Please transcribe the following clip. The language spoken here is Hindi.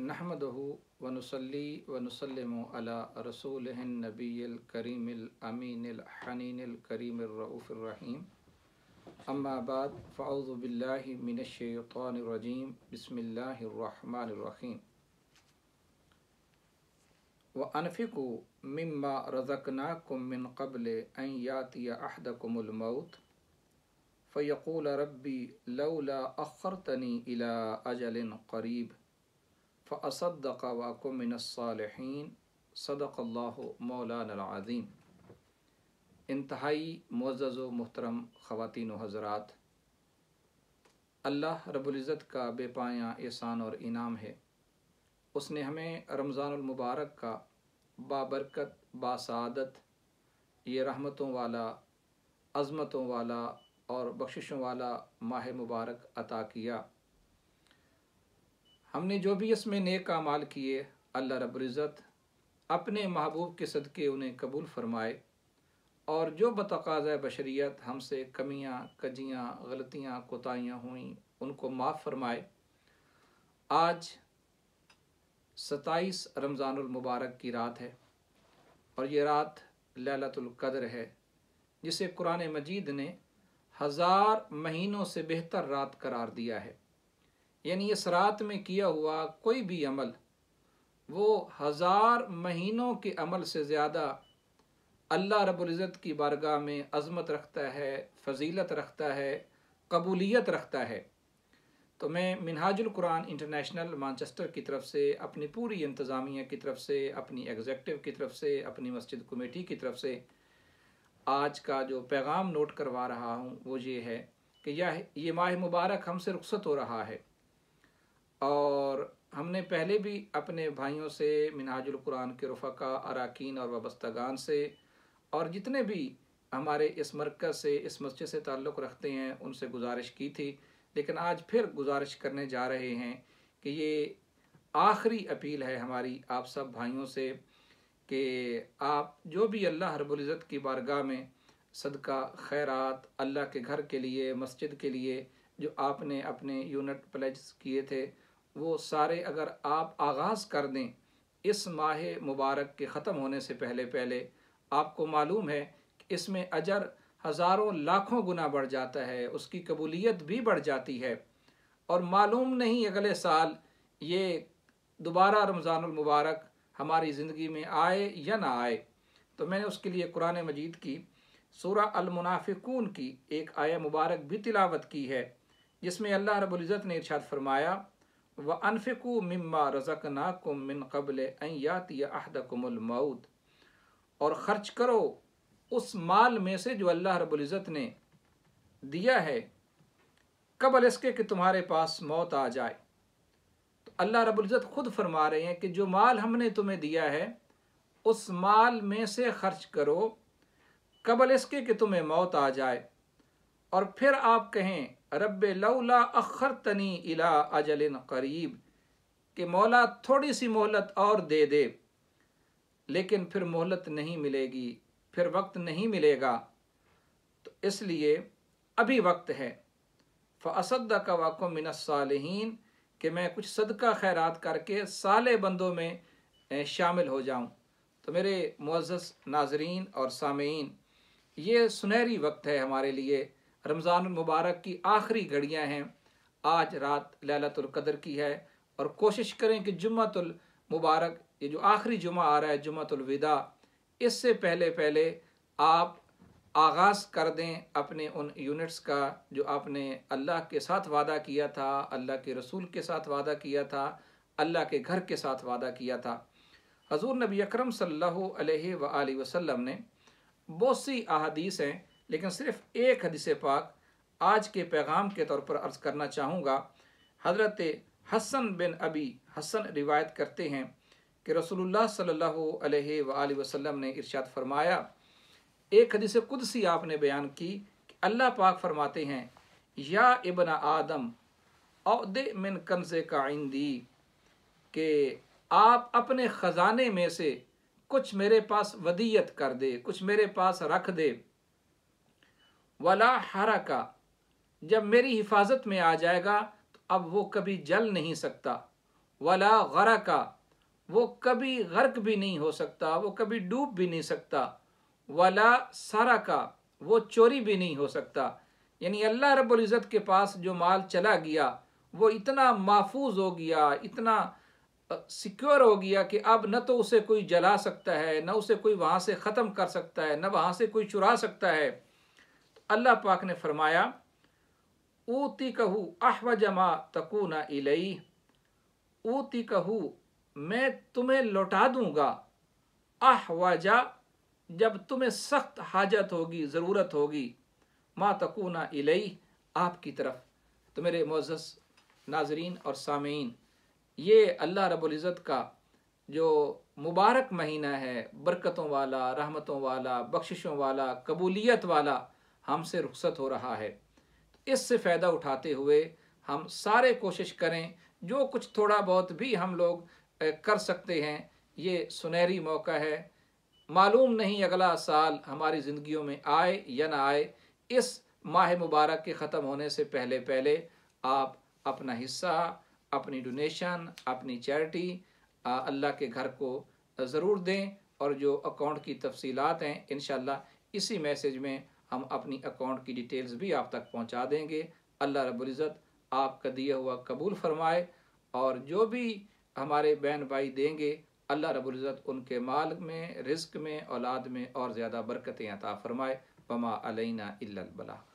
नहमद वनसली वनसलम अला रसूल नबील करीमिलअमीनहनीन करीमरफ़रहीम अम्माबाद फ़ाउज़बिल्लिमिनशैतरजीम बसमीम व अनफ़िकु मम्मा मिन कब्ल अन यातिया अहदकुमलमौत फ़यकूल रब्बी लौला अखरतनी इला अजलिन करीब फ़सद्दक़ वाकुम मिनसालहन सदक़ल्ला इंतहाई मोज़ व मोहतरम ख़वान हज़रात अल्लाह रबुल्ज़त का बेपाया एहसान और इनाम है उसने हमें रमज़ानमबारक का बाबरकत बासादत ये रहमतों वाला अज़मतों वाला और बख्शिशों वाला माह मुबारक अता किया हमने जो भी इसमें नेक कामाल किए अल्लाह रब्ज़त अपने महबूब के सदक़े उन्हें कबूल फ़रमाए और जो बतकाज़ बशरीत हमसे कमियाँ कजियाँ गलतियाँ कोताहियाँ हुई उनको माफ़ फरमाए आज सताईस रमज़ानमबारक की रात है और ये रात लैलतुल्क़द्र है जिसे कुरान मजीद ने हज़ार महीनों से बेहतर रात करार दिया है यानी इस रात में किया हुआ कोई भी अमल वो हज़ार महीनों के अमल से ज़्यादा अल्लाह रबुल्ज़त की बारगाह में अज़मत रखता है फजीलत रखता है कबूलियत रखता है तो मैं मिनहाजुल कुरान इंटरनेशनल मानचेस्टर की तरफ से अपनी पूरी इंतज़ामिया की तरफ से अपनी एग्जेक्टिव की तरफ से अपनी मस्जिद कमेटी की तरफ से आज का जो पैगाम नोट करवा रहा हूँ वो ये है कि यह ये माह मुबारक हमसे रुखसत हो रहा है और हमने पहले भी अपने भाइयों से मिनाजुल कुरान के रफ़ा अरकान और वबस्तगान से और जितने भी हमारे इस मरकज़ से इस मस्जिद से ताल्लुक़ रखते हैं उनसे गुजारिश की थी लेकिन आज फिर गुजारिश करने जा रहे हैं कि ये आखिरी अपील है हमारी आप सब भाइयों से कि आप जो भी अल्लाह हरबुल्ज़त की बारगाह में सदका खैरात अल्लाह के घर के लिए मस्जिद के लिए जो आपने अपने यूनिट प्लेज किए थे वो सारे अगर आप आगाज़ कर दें इस माह मुबारक के ख़त्म होने से पहले पहले आपको मालूम है कि इसमें अजर हज़ारों लाखों गुना बढ़ जाता है उसकी कबूलियत भी बढ़ जाती है और मालूम नहीं अगले साल ये दोबारा रमज़ानमबारक हमारी ज़िंदगी में आए या ना आए तो मैंने उसके लिए कुरान मजीद की सूरा मुनाफिकून की एक आय मुबारक भी तिलावत की है जिसमें अल्लाह रबुल्ज़त ने इर्शाद फरमाया व अनफिकु मम्मा रज़क नाकुम मिन कबल यात या अहदकुमलमऊत और ख़र्च करो उस माल में से जो अल्लाह रबुल्ज़त ने दिया है कबल इसके कि तुम्हारे पास मौत आ जाए तो अल्लाह रबुल्ज़त खुद फरमा रहे हैं कि जो माल हमने तुम्हें दिया है उस माल में से ख़र्च करो कबल इसके कि तुम्हें मौत आ जाए और फिर आप कहें रब लौला अखर तनी इला अजलिन करीब कि मौला थोड़ी सी मोहलत और दे दे लेकिन फिर मोहलत नहीं मिलेगी फिर वक्त नहीं मिलेगा तो इसलिए अभी वक्त है फ़सद का वाक़ साल कि मैं कुछ सदका खैरात करके साले बंदों में शामिल हो जाऊं तो मेरे मुआज़ नाजरीन और सामीन ये सुनहरी वक्त है हमारे लिए रमज़ान मुबारक की आखिरी घड़ियाँ हैं आज रात लैलतुल्कदर की है और कोशिश करें कि जुम्मतुल मुबारक ये जो आखिरी जुमा आ रहा है विदा इससे पहले पहले आप आगाज़ कर दें अपने उन यूनिट्स का जो आपने अल्लाह के साथ वादा किया था अल्लाह के रसूल के साथ वादा किया था अल्लाह के घर के साथ वादा किया था हजूर नबी अक्रम सल्ला वसम ने बहुत सी अहदीस हैं लेकिन सिर्फ एक हदीस पाक आज के पैगाम के तौर पर अर्ज़ करना चाहूँगा हज़रत हसन बिन अबी हसन रिवायत करते हैं कि रसोल्ला सल्ला अलैहि ने इर्शाद फरमाया एक हदीस कुदसी आपने बयान की कि अल्लाह पाक फरमाते हैं या इबन आदम अहदे मिन कंज का आइंदी के आप अपने ख़जाने में से कुछ मेरे पास वदीयत कर दे कुछ मेरे पास रख दे वला हरका जब मेरी हिफाजत में आ जाएगा तो अब वो कभी जल नहीं सकता वला गरका वो कभी गर्क भी नहीं हो सकता वो कभी डूब भी नहीं सकता वला सरका वो चोरी भी नहीं हो सकता यानी अल्लाह रब्ज़त के पास जो माल चला गया वो इतना महफूज हो गया इतना सिक्योर हो गया कि अब न तो उसे कोई जला सकता है न उसे कोई वहाँ से ख़त्म कर सकता है न वहाँ से कोई चुरा सकता है अल्लाह पाक ने फरमाया ऊती कहू अहव जमा ना इलई ऊती कहू मैं तुम्हें लौटा दूंगा अहवाजा जब तुम्हें सख्त हाजत होगी ज़रूरत होगी माँ ना इलई आपकी तरफ तो मेरे मोजस नाजरीन और सामीन ये अल्लाह रबुल्ज़त का जो मुबारक महीना है बरकतों वाला रहमतों वाला बख्शिशों वाला कबूलियत वाला हमसे रुखसत हो रहा है तो इससे फ़ायदा उठाते हुए हम सारे कोशिश करें जो कुछ थोड़ा बहुत भी हम लोग कर सकते हैं ये सुनहरी मौका है मालूम नहीं अगला साल हमारी ज़िंदगियों में आए या ना आए इस माह मुबारक के ख़त्म होने से पहले पहले आप अपना हिस्सा अपनी डोनेशन अपनी चैरिटी अल्लाह के घर को ज़रूर दें और जो अकाउंट की तफसीलत हैं इन इसी मैसेज में हम अपनी अकाउंट की डिटेल्स भी आप तक पहुंचा देंगे अल्लाह रबुल्ज़त आपका दिया हुआ कबूल फरमाए और जो भी हमारे बहन भाई देंगे अल्लाह रबुल्ज़त उनके माल में रिस्क में औलाद में और ज़्यादा बरकतें अता फ़रमाए पमा अलैना इल्लल बलाग